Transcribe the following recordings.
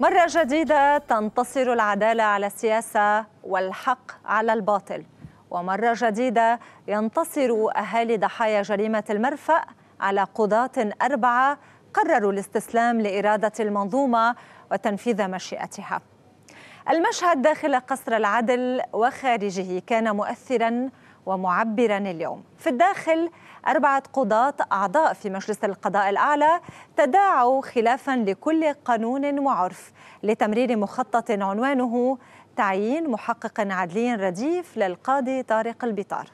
مرة جديدة تنتصر العدالة على السياسة والحق على الباطل ومرة جديدة ينتصر أهالي ضحايا جريمة المرفأ على قضاة أربعة قرروا الاستسلام لإرادة المنظومة وتنفيذ مشيئتها المشهد داخل قصر العدل وخارجه كان مؤثرا ومعبرا اليوم في الداخل أربعة قضاة أعضاء في مجلس القضاء الأعلى تداعوا خلافا لكل قانون وعرف لتمرير مخطط عنوانه تعيين محقق عدلي رديف للقاضي طارق البطار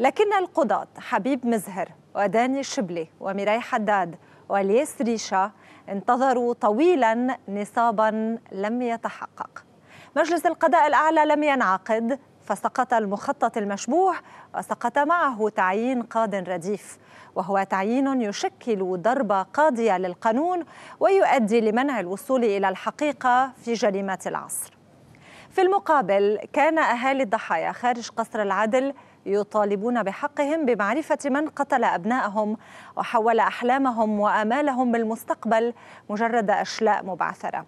لكن القضاة حبيب مزهر وداني شبلي وميراي حداد والياس ريشا انتظروا طويلا نصابا لم يتحقق مجلس القضاء الأعلى لم ينعقد فسقط المخطط المشبوه وسقط معه تعيين قاض رديف وهو تعيين يشكل ضربه قاضيه للقانون ويؤدي لمنع الوصول الى الحقيقه في جريمات العصر في المقابل كان اهالي الضحايا خارج قصر العدل يطالبون بحقهم بمعرفة من قتل أبنائهم وحول أحلامهم وآمالهم بالمستقبل مجرد أشلاء مبعثرة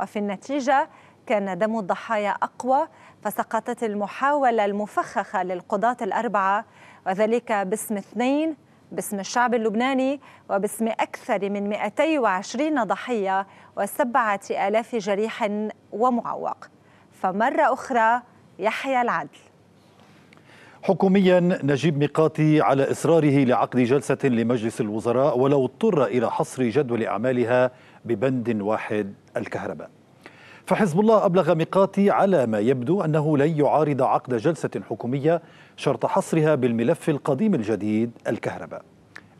وفي النتيجة كان دم الضحايا أقوى فسقطت المحاولة المفخخة للقضاة الأربعة وذلك باسم اثنين باسم الشعب اللبناني وباسم أكثر من 220 ضحية و7000 جريح ومعوق فمرة أخرى يحيى العدل حكوميا نجيب ميقاتي على إصراره لعقد جلسة لمجلس الوزراء ولو اضطر إلى حصر جدول أعمالها ببند واحد الكهرباء فحزب الله أبلغ ميقاتي على ما يبدو أنه لن يعارض عقد جلسة حكومية شرط حصرها بالملف القديم الجديد الكهرباء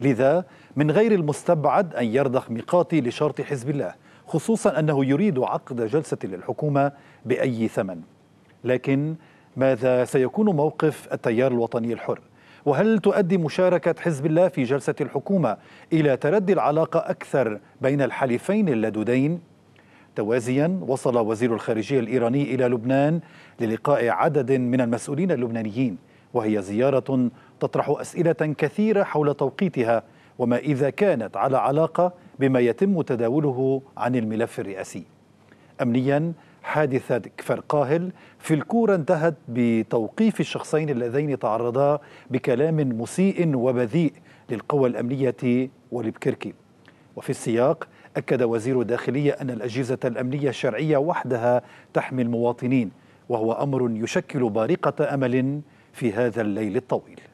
لذا من غير المستبعد أن يرضخ ميقاتي لشرط حزب الله خصوصا أنه يريد عقد جلسة للحكومة بأي ثمن لكن ماذا سيكون موقف التيار الوطني الحر؟ وهل تؤدي مشاركة حزب الله في جلسة الحكومة إلى تردي العلاقة أكثر بين الحليفين اللدودين؟ توازيا وصل وزير الخارجية الإيراني إلى لبنان للقاء عدد من المسؤولين اللبنانيين وهي زيارة تطرح أسئلة كثيرة حول توقيتها وما إذا كانت على علاقة بما يتم تداوله عن الملف الرئاسي أمنيا حادثة كفر قاهل في الكورة انتهت بتوقيف الشخصين اللذين تعرضا بكلام مسيء وبذيء للقوى الأمنية ولبكركي وفي السياق أكد وزير الداخلية أن الأجهزة الأمنية الشرعية وحدها تحمي المواطنين وهو أمر يشكل بارقة أمل في هذا الليل الطويل